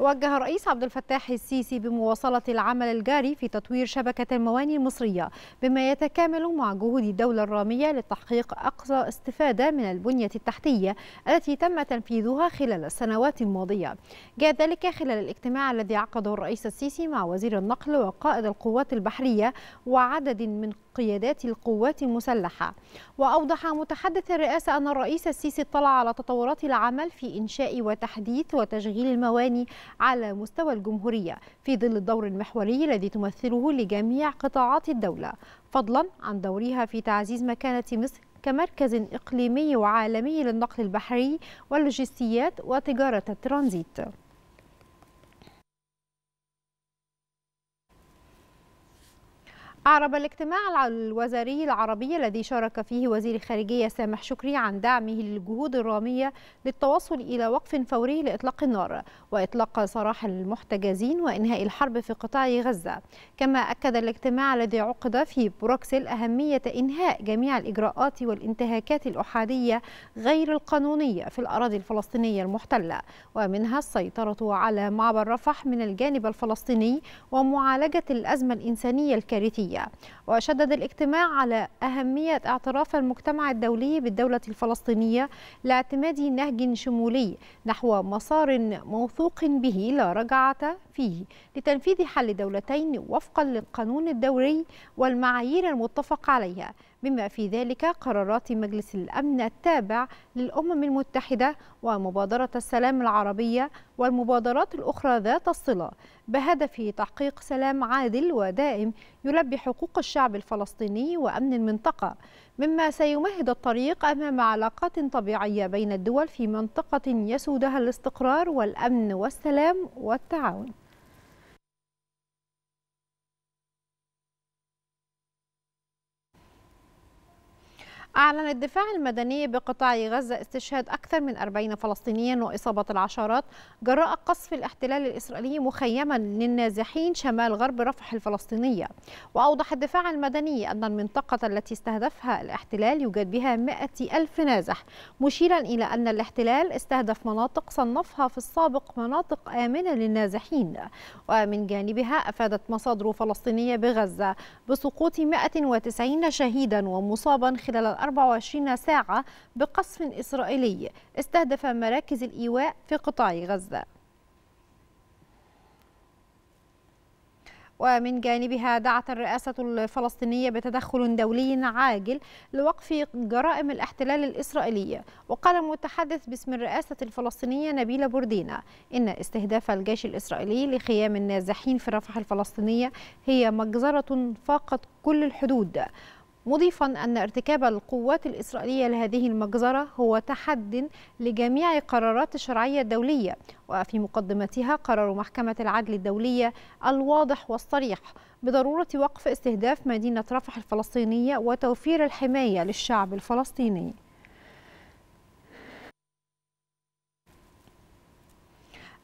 وجه الرئيس عبد الفتاح السيسي بمواصلة العمل الجاري في تطوير شبكة المواني المصرية بما يتكامل مع جهود الدولة الرامية لتحقيق أقصى استفادة من البنية التحتية التي تم تنفيذها خلال السنوات الماضية جاء ذلك خلال الاجتماع الذي عقده الرئيس السيسي مع وزير النقل وقائد القوات البحرية وعدد من قيادات القوات المسلحة وأوضح متحدث الرئاسة أن الرئيس السيسي اطلع على تطورات العمل في إنشاء وتحديث وتشغيل المواني على مستوى الجمهورية في ظل الدور المحوري الذي تمثله لجميع قطاعات الدولة فضلا عن دورها في تعزيز مكانة مصر كمركز إقليمي وعالمي للنقل البحري واللوجستيات وتجارة الترانزيت أعرب الاجتماع الوزاري العربي الذي شارك فيه وزير الخارجية سامح شكري عن دعمه للجهود الرامية للتوصل إلى وقف فوري لإطلاق النار وإطلاق سراح المحتجزين وإنهاء الحرب في قطاع غزة كما أكد الاجتماع الذي عقد في بروكسل أهمية إنهاء جميع الإجراءات والانتهاكات الأحادية غير القانونية في الأراضي الفلسطينية المحتلة ومنها السيطرة على معبر رفح من الجانب الفلسطيني ومعالجة الأزمة الإنسانية الكارثية وشدد الاجتماع على أهمية اعتراف المجتمع الدولي بالدولة الفلسطينية لاعتماد نهج شمولي نحو مسار موثوق به لا رجعة فيه لتنفيذ حل دولتين وفقا للقانون الدولي والمعايير المتفق عليها بما في ذلك قرارات مجلس الأمن التابع للأمم المتحدة ومبادرة السلام العربية والمبادرات الأخرى ذات الصلة بهدف تحقيق سلام عادل ودائم يلبي حقوق الشعب الفلسطيني وأمن المنطقة مما سيمهد الطريق أمام علاقات طبيعية بين الدول في منطقة يسودها الاستقرار والأمن والسلام والتعاون أعلن الدفاع المدني بقطاع غزة استشهاد أكثر من 40 فلسطينيا وإصابة العشرات جراء قصف الاحتلال الإسرائيلي مخيما للنازحين شمال غرب رفح الفلسطينية وأوضح الدفاع المدني أن المنطقة التي استهدفها الاحتلال يوجد بها 100 ألف نازح مشيرا إلى أن الاحتلال استهدف مناطق صنفها في السابق مناطق آمنة للنازحين ومن جانبها أفادت مصادر فلسطينية بغزة بسقوط 190 شهيدا ومصابا خلال 24 ساعة بقصف إسرائيلي استهدف مراكز الإيواء في قطاع غزة ومن جانبها دعت الرئاسة الفلسطينية بتدخل دولي عاجل لوقف جرائم الاحتلال الإسرائيلي وقال المتحدث باسم الرئاسة الفلسطينية نبيلة بوردينا إن استهداف الجيش الإسرائيلي لخيام النازحين في رفح الفلسطينية هي مجزرة فاقت كل الحدود مضيفا أن ارتكاب القوات الإسرائيلية لهذه المجزرة هو تحد لجميع قرارات الشرعية الدولية وفي مقدمتها قرار محكمة العدل الدولية الواضح والصريح بضرورة وقف استهداف مدينة رفح الفلسطينية وتوفير الحماية للشعب الفلسطيني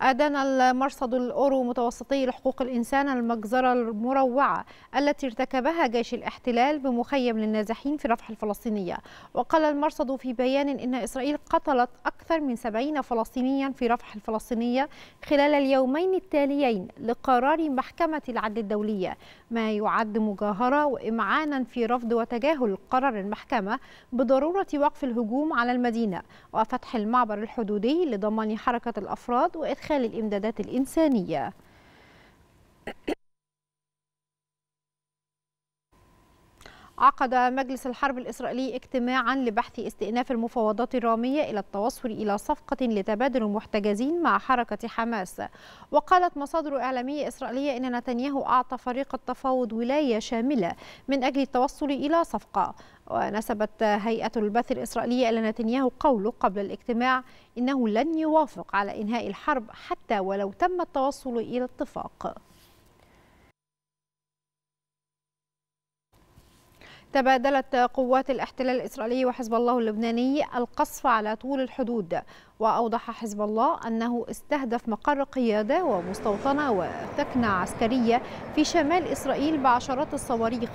أدان المرصد الأورو متوسطي لحقوق الإنسان المجزرة المروعة التي ارتكبها جيش الاحتلال بمخيم للنازحين في رفح الفلسطينية وقال المرصد في بيان إن إسرائيل قتلت أكثر من 70 فلسطينيا في رفح الفلسطينية خلال اليومين التاليين لقرار محكمة العدل الدولية ما يعد مجاهرة وإمعانا في رفض وتجاهل قرار المحكمة بضرورة وقف الهجوم على المدينة وفتح المعبر الحدودي لضمان حركة الأفراد وإدخال لإدخال الإمدادات الإنسانية عقد مجلس الحرب الإسرائيلي اجتماعا لبحث استئناف المفاوضات الرامية إلى التوصل إلى صفقة لتبادل المحتجزين مع حركة حماس وقالت مصادر إعلامية إسرائيلية أن نتنياهو أعطى فريق التفاوض ولاية شاملة من أجل التوصل إلى صفقة ونسبت هيئة البث الإسرائيلية إلى نتنياهو قوله قبل الاجتماع إنه لن يوافق على إنهاء الحرب حتى ولو تم التوصل إلى اتفاق تبادلت قوات الاحتلال الإسرائيلي وحزب الله اللبناني القصف على طول الحدود وأوضح حزب الله أنه استهدف مقر قيادة ومستوطنة وثكنة عسكرية في شمال إسرائيل بعشرات الصواريخ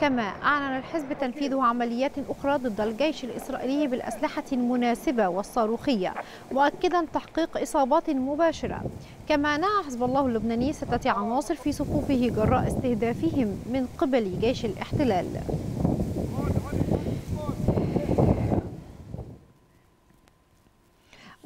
كما أعلن الحزب تنفيذه عمليات أخرى ضد الجيش الإسرائيلي بالأسلحة المناسبة والصاروخية مؤكدا تحقيق إصابات مباشرة كما نعى حزب الله اللبناني ستة عناصر في صفوفه جراء استهدافهم من قبل جيش الاحتلال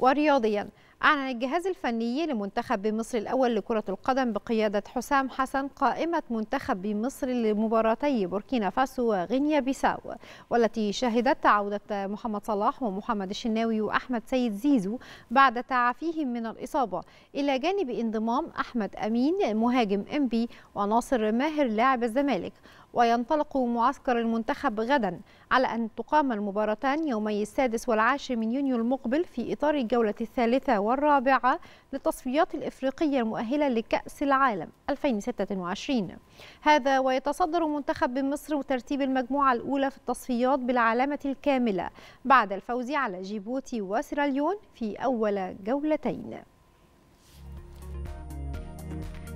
ورياضيا أعلن الجهاز الفني لمنتخب مصر الأول لكرة القدم بقيادة حسام حسن قائمة منتخب مصر لمباراتي بوركينا فاسو وغينيا بيساو والتي شهدت عودة محمد صلاح ومحمد الشناوي وأحمد سيد زيزو بعد تعافيهم من الإصابة إلى جانب انضمام أحمد أمين مهاجم إنبي وناصر ماهر لاعب الزمالك وينطلق معسكر المنتخب غدا على أن تقام المباراتان يومي السادس والعاشر من يونيو المقبل في إطار الجولة الثالثة والرابعة للتصفيات الإفريقية المؤهلة لكأس العالم 2026 هذا ويتصدر منتخب مصر ترتيب المجموعة الأولى في التصفيات بالعلامة الكاملة بعد الفوز على جيبوتي وسيراليون في أول جولتين